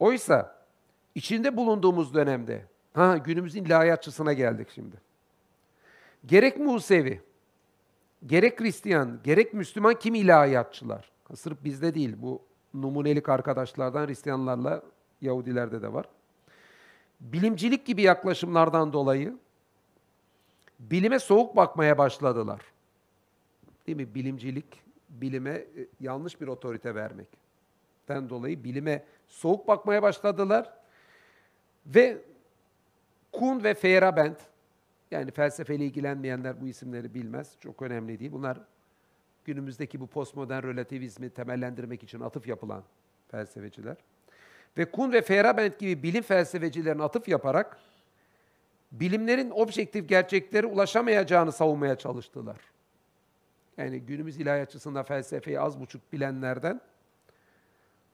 Oysa içinde bulunduğumuz dönemde, ha günümüzün ilahiyatçısına geldik şimdi. Gerek Musevi, gerek Hristiyan, gerek Müslüman kim ilahiyatçılar? Sırf bizde değil, bu numunelik arkadaşlardan Hristiyanlarla Yahudilerde de var. Bilimcilik gibi yaklaşımlardan dolayı bilime soğuk bakmaya başladılar. Değil mi? Bilimcilik, bilime e, yanlış bir otorite vermekten dolayı bilime soğuk bakmaya başladılar. Ve Kuhn ve Feyerabend, yani felsefeyle ilgilenmeyenler bu isimleri bilmez, çok önemli değil. Bunlar günümüzdeki bu postmodern relativizmi temellendirmek için atıf yapılan felsefeciler. Ve Kuhn ve Feyerabend gibi bilim felsefecilerine atıf yaparak bilimlerin objektif gerçeklere ulaşamayacağını savunmaya çalıştılar. Yani günümüz ilahiyatçısında felsefeyi az buçuk bilenlerden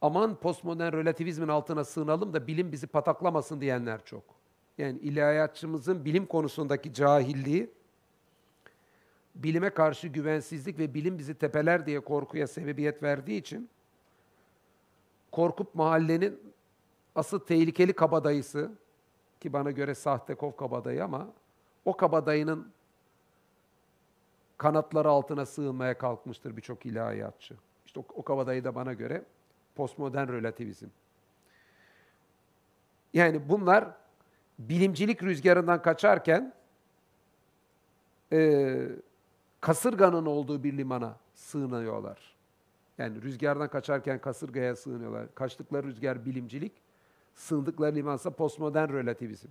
aman postmodern relativizmin altına sığınalım da bilim bizi pataklamasın diyenler çok. Yani ilahiyatçımızın bilim konusundaki cahilliği, bilime karşı güvensizlik ve bilim bizi tepeler diye korkuya sebebiyet verdiği için korkup mahallenin asıl tehlikeli kabadayısı ki bana göre sahte kov kabadayı ama o kabadayının kanatları altına sığınmaya kalkmıştır birçok ilahiyatçı. İşte o, o kabadayı da bana göre postmodern relativizm. Yani bunlar bilimcilik rüzgarından kaçarken e, kasırganın olduğu bir limana sığınıyorlar. Yani rüzgardan kaçarken kasırgaya sığınıyorlar. Kaçtıkları rüzgar bilimcilik, sığındıkları limansa postmodern relativizm.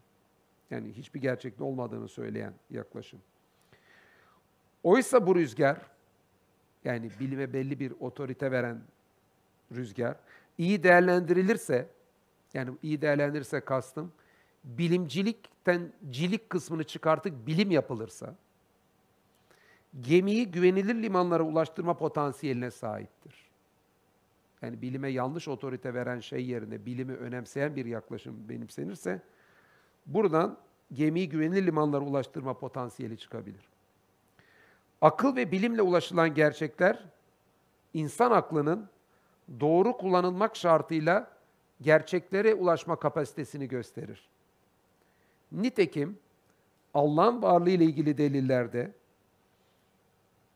Yani hiçbir gerçekte olmadığını söyleyen yaklaşım. Oysa bu rüzgar, yani bilime belli bir otorite veren rüzgar iyi değerlendirilirse yani iyi değerlendirirse kastım bilimcilikten cilik kısmını çıkartıp bilim yapılırsa gemiyi güvenilir limanlara ulaştırma potansiyeline sahiptir. Yani bilime yanlış otorite veren şey yerine bilimi önemseyen bir yaklaşım benimsenirse buradan gemiyi güvenilir limanlara ulaştırma potansiyeli çıkabilir. Akıl ve bilimle ulaşılan gerçekler insan aklının doğru kullanılmak şartıyla gerçeklere ulaşma kapasitesini gösterir. Nitekim Allah'ın varlığı ile ilgili delillerde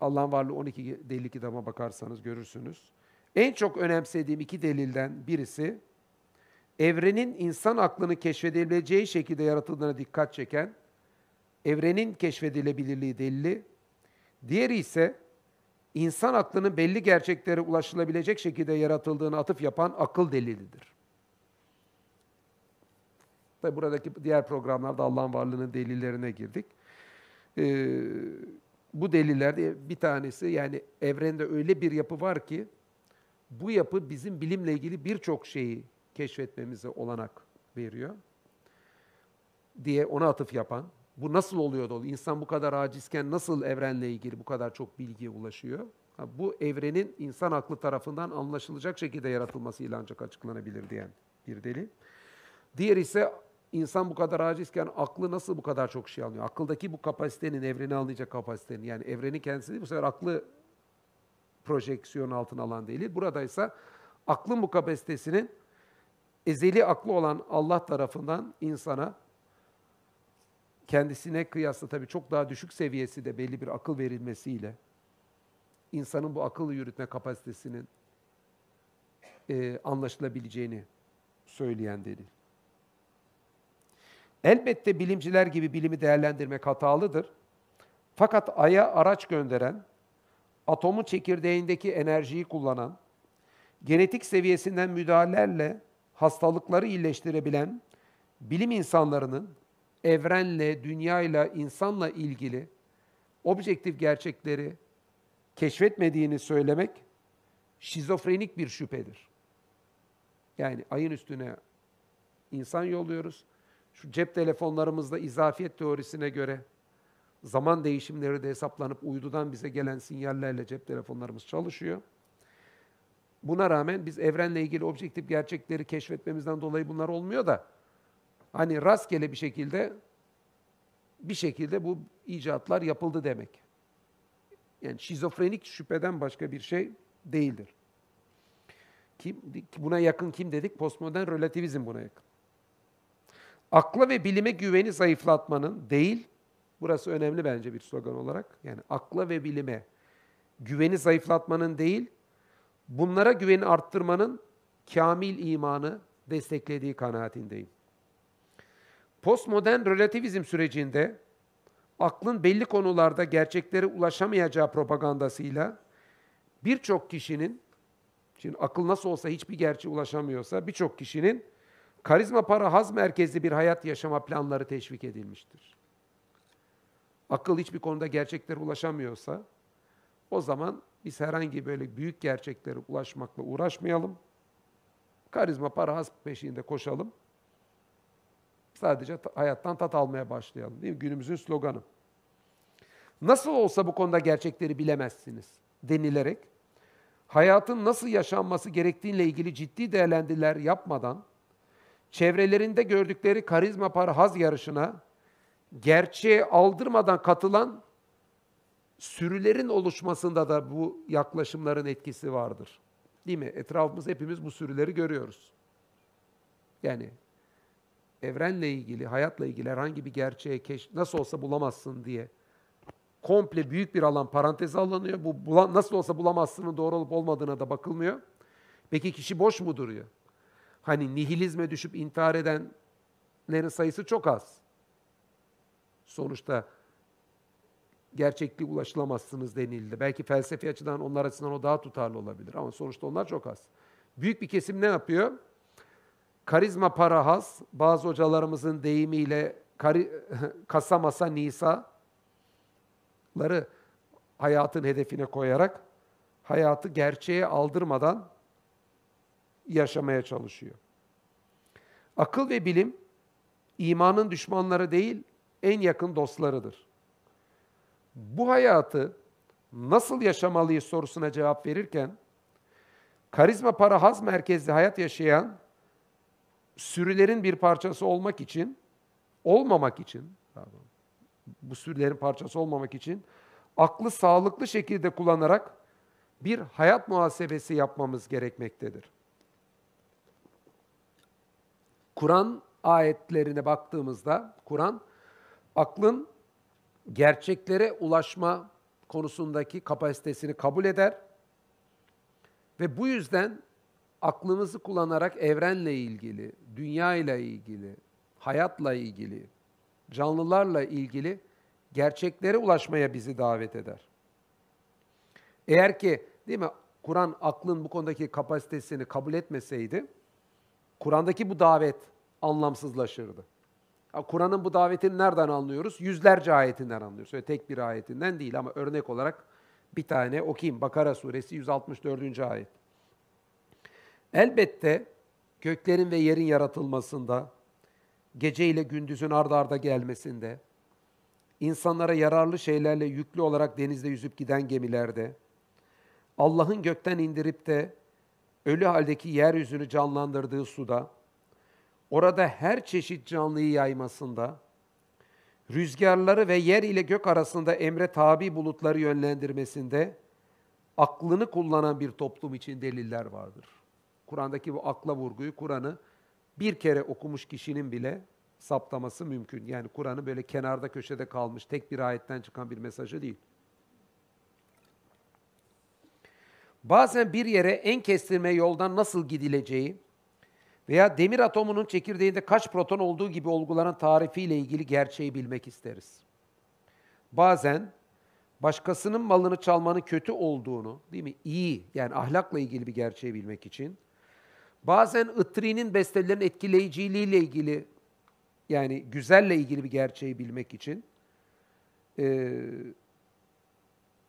Allah'ın varlığı 12 delil kitaba bakarsanız görürsünüz. En çok önemsediğim iki delilden birisi evrenin insan aklını keşfedebileceği şekilde yaratıldığına dikkat çeken evrenin keşfedilebilirliği delili. Diğeri ise insan aklının belli gerçeklere ulaşılabilecek şekilde yaratıldığını atıf yapan akıl delilidir. Tabi buradaki diğer programlarda Allah'ın varlığının delillerine girdik. Ee, bu delillerde bir tanesi yani evrende öyle bir yapı var ki bu yapı bizim bilimle ilgili birçok şeyi keşfetmemize olanak veriyor diye ona atıf yapan bu nasıl oluyor da oluyor? İnsan bu kadar acizken nasıl evrenle ilgili bu kadar çok bilgiye ulaşıyor? Ha, bu evrenin insan aklı tarafından anlaşılacak şekilde yaratılmasıyla ancak açıklanabilir diyen bir deli. Diğer ise insan bu kadar acizken aklı nasıl bu kadar çok şey anlıyor? Akıldaki bu kapasitenin, evreni anlayacak kapasitenin yani evrenin kendisi değil, bu sefer aklı projeksiyon altına alan Burada ise aklın bu kapasitesinin ezeli aklı olan Allah tarafından insana kendisine kıyasla tabii çok daha düşük seviyesi de belli bir akıl verilmesiyle insanın bu akıl yürütme kapasitesinin e, anlaşılabileceğini söyleyen dedi. Elbette bilimciler gibi bilimi değerlendirmek hatalıdır. Fakat Ay'a araç gönderen, atomun çekirdeğindeki enerjiyi kullanan, genetik seviyesinden müdahalelerle hastalıkları iyileştirebilen bilim insanlarının evrenle, dünyayla, insanla ilgili objektif gerçekleri keşfetmediğini söylemek şizofrenik bir şüphedir. Yani ayın üstüne insan yolluyoruz. Şu cep telefonlarımızda izafiyet teorisine göre zaman değişimleri de hesaplanıp uydudan bize gelen sinyallerle cep telefonlarımız çalışıyor. Buna rağmen biz evrenle ilgili objektif gerçekleri keşfetmemizden dolayı bunlar olmuyor da Hani rastgele bir şekilde bir şekilde bu icatlar yapıldı demek. Yani şizofrenik şüpheden başka bir şey değildir. Kim, buna yakın kim dedik? Postmodern relativizm buna yakın. Akla ve bilime güveni zayıflatmanın değil, burası önemli bence bir slogan olarak. Yani akla ve bilime güveni zayıflatmanın değil, bunlara güveni arttırmanın kamil imanı desteklediği kanaatindeyim. Postmodern relativizm sürecinde aklın belli konularda gerçeklere ulaşamayacağı propagandasıyla birçok kişinin, şimdi akıl nasıl olsa hiçbir gerçeğe ulaşamıyorsa birçok kişinin karizma para haz merkezli bir hayat yaşama planları teşvik edilmiştir. Akıl hiçbir konuda gerçeklere ulaşamıyorsa o zaman biz herhangi böyle büyük gerçeklere ulaşmakla uğraşmayalım. Karizma para haz peşinde koşalım. Sadece hayattan tat almaya başlayalım değil mi? Günümüzün sloganı. Nasıl olsa bu konuda gerçekleri bilemezsiniz denilerek hayatın nasıl yaşanması gerektiğiyle ilgili ciddi değerlendiler yapmadan çevrelerinde gördükleri karizma para haz yarışına gerçeği aldırmadan katılan sürülerin oluşmasında da bu yaklaşımların etkisi vardır. Değil mi? Etrafımız hepimiz bu sürüleri görüyoruz. Yani evrenle ilgili, hayatla ilgili herhangi bir gerçeğe keş nasıl olsa bulamazsın diye komple büyük bir alan paranteze alınıyor. Bu bulan, nasıl olsa bulamazsının doğru olup olmadığına da bakılmıyor. Peki kişi boş mu duruyor? Hani nihilizme düşüp intihar edenlerin sayısı çok az. Sonuçta gerçekliğe ulaşılamazsınız denildi. Belki felsefi açıdan onlar açısından o daha tutarlı olabilir ama sonuçta onlar çok az. Büyük bir kesim ne yapıyor? Karizma para has, bazı hocalarımızın deyimiyle kari, kasa masa nisa'ları hayatın hedefine koyarak hayatı gerçeğe aldırmadan yaşamaya çalışıyor. Akıl ve bilim imanın düşmanları değil, en yakın dostlarıdır. Bu hayatı nasıl yaşamalıyız sorusuna cevap verirken karizma para haz merkezli hayat yaşayan sürülerin bir parçası olmak için, olmamak için, pardon, bu sürülerin parçası olmamak için aklı sağlıklı şekilde kullanarak bir hayat muhasebesi yapmamız gerekmektedir. Kur'an ayetlerine baktığımızda Kur'an aklın gerçeklere ulaşma konusundaki kapasitesini kabul eder ve bu yüzden Aklımızı kullanarak evrenle ilgili, dünya ile ilgili, hayatla ilgili, canlılarla ilgili gerçeklere ulaşmaya bizi davet eder. Eğer ki değil mi Kur'an aklın bu konudaki kapasitesini kabul etmeseydi Kur'an'daki bu davet anlamsızlaşırdı. Kur'an'ın bu davetini nereden anlıyoruz? Yüzlerce ayetinden anlıyoruz. Öyle tek bir ayetinden değil ama örnek olarak bir tane okuyayım. Bakara suresi 164. ayet. Elbette göklerin ve yerin yaratılmasında, gece ile gündüzün ardarda arda gelmesinde, insanlara yararlı şeylerle yüklü olarak denizde yüzüp giden gemilerde, Allah'ın gökten indirip de ölü haldeki yeryüzünü canlandırdığı suda, orada her çeşit canlıyı yaymasında, rüzgarları ve yer ile gök arasında emre tabi bulutları yönlendirmesinde aklını kullanan bir toplum için deliller vardır.'' Kur'an'daki bu akla vurguyu, Kur'an'ı bir kere okumuş kişinin bile saptaması mümkün. Yani Kur'an'ı böyle kenarda köşede kalmış, tek bir ayetten çıkan bir mesajı değil. Bazen bir yere en kestirme yoldan nasıl gidileceği veya demir atomunun çekirdeğinde kaç proton olduğu gibi olguların tarifiyle ilgili gerçeği bilmek isteriz. Bazen başkasının malını çalmanın kötü olduğunu, değil mi? İyi yani ahlakla ilgili bir gerçeği bilmek için Bazen Itri'nin bestelerinin etkileyiciliğiyle ilgili yani güzelle ilgili bir gerçeği bilmek için e,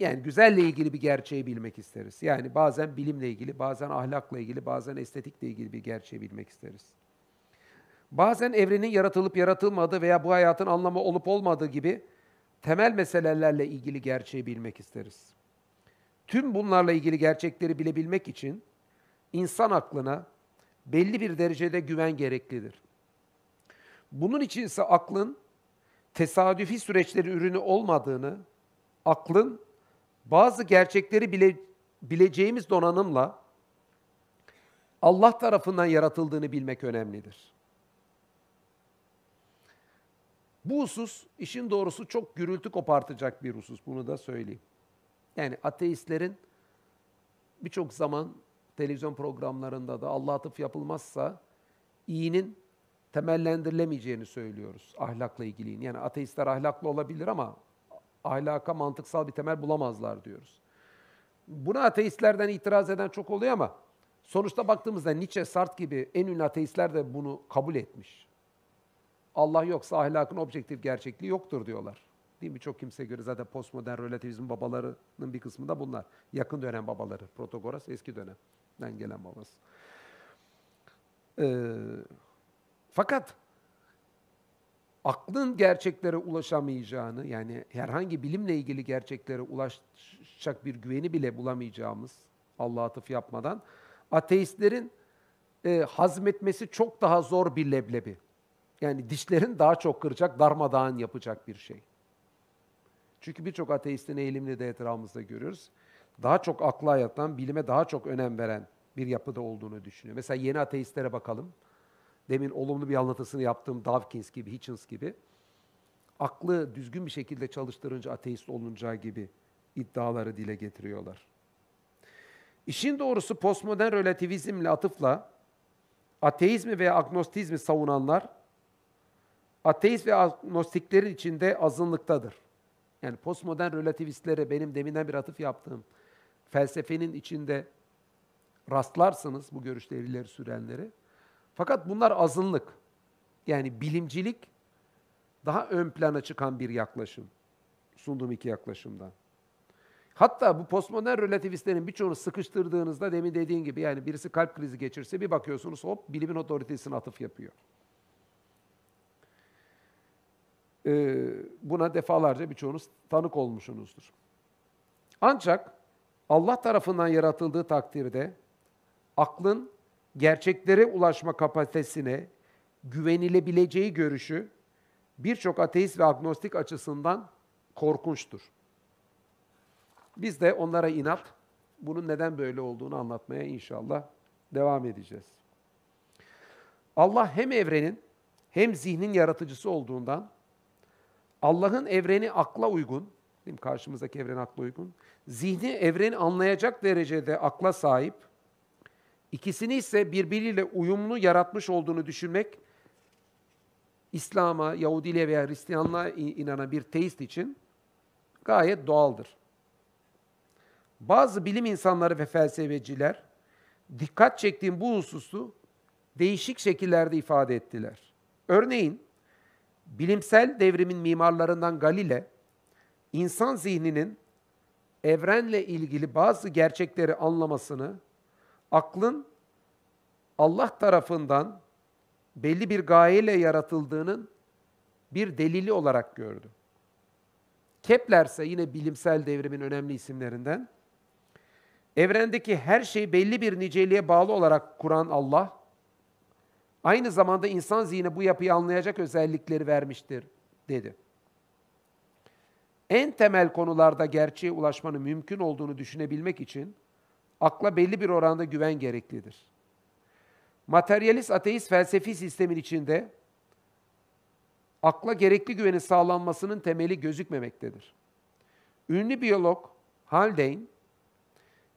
yani güzelle ilgili bir gerçeği bilmek isteriz. Yani bazen bilimle ilgili, bazen ahlakla ilgili, bazen estetikle ilgili bir gerçeği bilmek isteriz. Bazen evrenin yaratılıp yaratılmadığı veya bu hayatın anlamı olup olmadığı gibi temel meselelerle ilgili gerçeği bilmek isteriz. Tüm bunlarla ilgili gerçekleri bilebilmek için insan aklına belli bir derecede güven gereklidir. Bunun için ise aklın tesadüfi süreçleri ürünü olmadığını, aklın bazı gerçekleri bile, bileceğimiz donanımla Allah tarafından yaratıldığını bilmek önemlidir. Bu husus işin doğrusu çok gürültü kopartacak bir husus bunu da söyleyeyim. Yani ateistlerin birçok zaman televizyon programlarında da Allah atıf yapılmazsa iyinin temellendirilemeyeceğini söylüyoruz ahlakla ilgili. Yani ateistler ahlaklı olabilir ama ahlaka mantıksal bir temel bulamazlar diyoruz. Buna ateistlerden itiraz eden çok oluyor ama sonuçta baktığımızda Nietzsche, Sartre gibi en ünlü ateistler de bunu kabul etmiş. Allah yoksa ahlakın objektif gerçekliği yoktur diyorlar. Değil mi? Çok kimse göre zaten postmodern relativizm babalarının bir kısmı da bunlar. Yakın dönem babaları. Protagoras eski dönem. Sütten gelen babası. Ee, fakat aklın gerçeklere ulaşamayacağını yani herhangi bilimle ilgili gerçeklere ulaşacak bir güveni bile bulamayacağımız Allah'a atıf yapmadan ateistlerin e, hazmetmesi çok daha zor bir leblebi. Yani dişlerin daha çok kıracak, darmadağın yapacak bir şey. Çünkü birçok ateistin eğilimini de etrafımızda görüyoruz daha çok akla yatan, bilime daha çok önem veren bir yapıda olduğunu düşünüyor. Mesela yeni ateistlere bakalım. Demin olumlu bir anlatısını yaptığım Dawkins gibi, Hitchens gibi. Aklı düzgün bir şekilde çalıştırınca ateist olunacağı gibi iddiaları dile getiriyorlar. İşin doğrusu postmodern relativizmle atıfla ateizmi veya agnostizmi savunanlar ateist ve agnostiklerin içinde azınlıktadır. Yani postmodern relativistlere benim deminden bir atıf yaptığım felsefenin içinde rastlarsınız bu görüşleri ileri sürenleri. Fakat bunlar azınlık. Yani bilimcilik daha ön plana çıkan bir yaklaşım. Sunduğum iki yaklaşımdan. Hatta bu postmodern relativistlerin birçoğunu sıkıştırdığınızda demin dediğin gibi yani birisi kalp krizi geçirse bir bakıyorsunuz hop bilimin otoritesine atıf yapıyor. Ee, buna defalarca birçoğunuz tanık olmuşsunuzdur. Ancak Allah tarafından yaratıldığı takdirde aklın gerçeklere ulaşma kapasitesine güvenilebileceği görüşü birçok ateist ve agnostik açısından korkunçtur. Biz de onlara inat, bunun neden böyle olduğunu anlatmaya inşallah devam edeceğiz. Allah hem evrenin hem zihnin yaratıcısı olduğundan Allah'ın evreni akla uygun, Değil mi? Karşımızdaki evren akla uygun. Zihni evreni anlayacak derecede akla sahip, ikisini ise birbiriyle uyumlu yaratmış olduğunu düşünmek, İslam'a, Yahudiliğe veya Hristiyanlığa inanan bir teist için gayet doğaldır. Bazı bilim insanları ve felsefeciler dikkat çektiğim bu hususu değişik şekillerde ifade ettiler. Örneğin bilimsel devrimin mimarlarından Galile, insan zihninin evrenle ilgili bazı gerçekleri anlamasını aklın Allah tarafından belli bir gayeyle yaratıldığının bir delili olarak gördü. Kepler ise yine bilimsel devrimin önemli isimlerinden. Evrendeki her şeyi belli bir niceliğe bağlı olarak kuran Allah, aynı zamanda insan zihni bu yapıyı anlayacak özellikleri vermiştir dedi en temel konularda gerçeğe ulaşmanın mümkün olduğunu düşünebilmek için akla belli bir oranda güven gereklidir. Materyalist ateist felsefi sistemin içinde akla gerekli güvenin sağlanmasının temeli gözükmemektedir. Ünlü biyolog Haldane,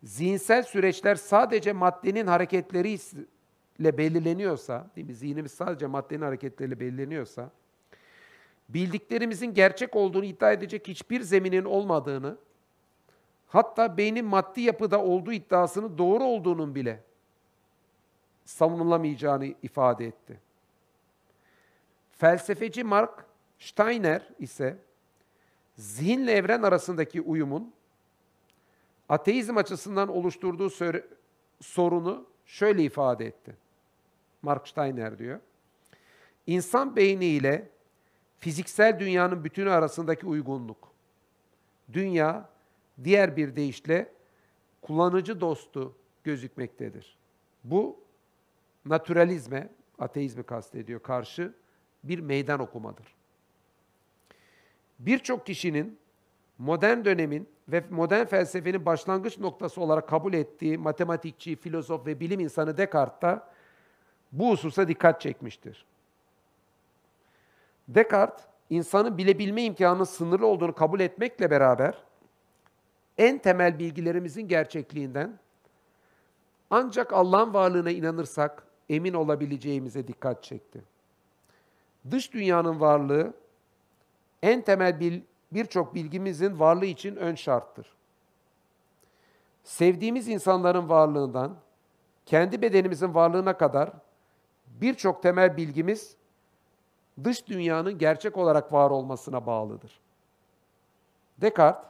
zihinsel süreçler sadece maddenin hareketleriyle belirleniyorsa, değil mi? zihnimiz sadece maddenin hareketleriyle belirleniyorsa, bildiklerimizin gerçek olduğunu iddia edecek hiçbir zeminin olmadığını, hatta beynin maddi yapıda olduğu iddiasının doğru olduğunun bile savunulamayacağını ifade etti. Felsefeci Mark Steiner ise zihinle evren arasındaki uyumun ateizm açısından oluşturduğu sorunu şöyle ifade etti. Mark Steiner diyor. İnsan beyni ile fiziksel dünyanın bütünü arasındaki uygunluk. Dünya diğer bir deyişle kullanıcı dostu gözükmektedir. Bu naturalizme, ateizmi kastediyor karşı bir meydan okumadır. Birçok kişinin modern dönemin ve modern felsefenin başlangıç noktası olarak kabul ettiği matematikçi, filozof ve bilim insanı Descartes'ta bu hususa dikkat çekmiştir. Descartes, insanın bilebilme imkanının sınırlı olduğunu kabul etmekle beraber en temel bilgilerimizin gerçekliğinden ancak Allah'ın varlığına inanırsak emin olabileceğimize dikkat çekti. Dış dünyanın varlığı en temel bil, birçok bilgimizin varlığı için ön şarttır. Sevdiğimiz insanların varlığından kendi bedenimizin varlığına kadar birçok temel bilgimiz dış dünyanın gerçek olarak var olmasına bağlıdır. Descartes,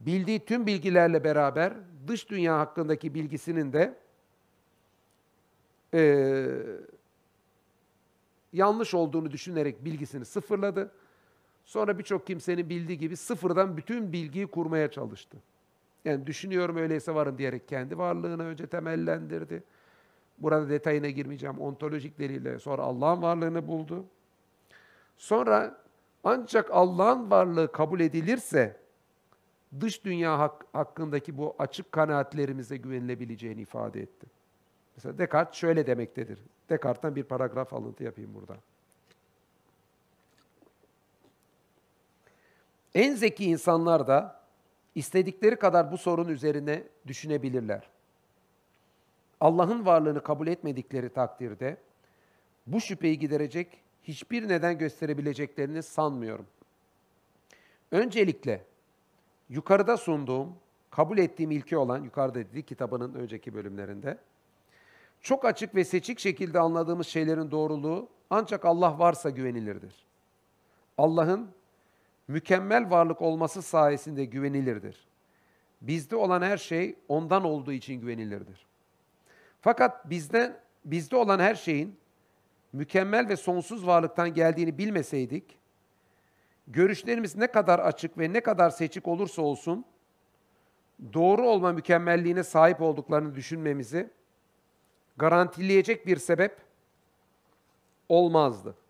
bildiği tüm bilgilerle beraber dış dünya hakkındaki bilgisinin de e, yanlış olduğunu düşünerek bilgisini sıfırladı. Sonra birçok kimsenin bildiği gibi sıfırdan bütün bilgiyi kurmaya çalıştı. Yani düşünüyorum öyleyse varım diyerek kendi varlığını önce temellendirdi. Burada detayına girmeyeceğim. Ontolojik delille sonra Allah'ın varlığını buldu. Sonra ancak Allah'ın varlığı kabul edilirse dış dünya hak, hakkındaki bu açık kanaatlerimize güvenilebileceğini ifade etti. Mesela Descartes şöyle demektedir. Descartes'ten bir paragraf alıntı yapayım burada. En zeki insanlar da istedikleri kadar bu sorun üzerine düşünebilirler. Allah'ın varlığını kabul etmedikleri takdirde bu şüpheyi giderecek hiçbir neden gösterebileceklerini sanmıyorum. Öncelikle yukarıda sunduğum, kabul ettiğim ilke olan, yukarıda dediği kitabının önceki bölümlerinde, çok açık ve seçik şekilde anladığımız şeylerin doğruluğu ancak Allah varsa güvenilirdir. Allah'ın mükemmel varlık olması sayesinde güvenilirdir. Bizde olan her şey ondan olduğu için güvenilirdir. Fakat bizde bizde olan her şeyin mükemmel ve sonsuz varlıktan geldiğini bilmeseydik, görüşlerimiz ne kadar açık ve ne kadar seçik olursa olsun, doğru olma mükemmelliğine sahip olduklarını düşünmemizi garantileyecek bir sebep olmazdı.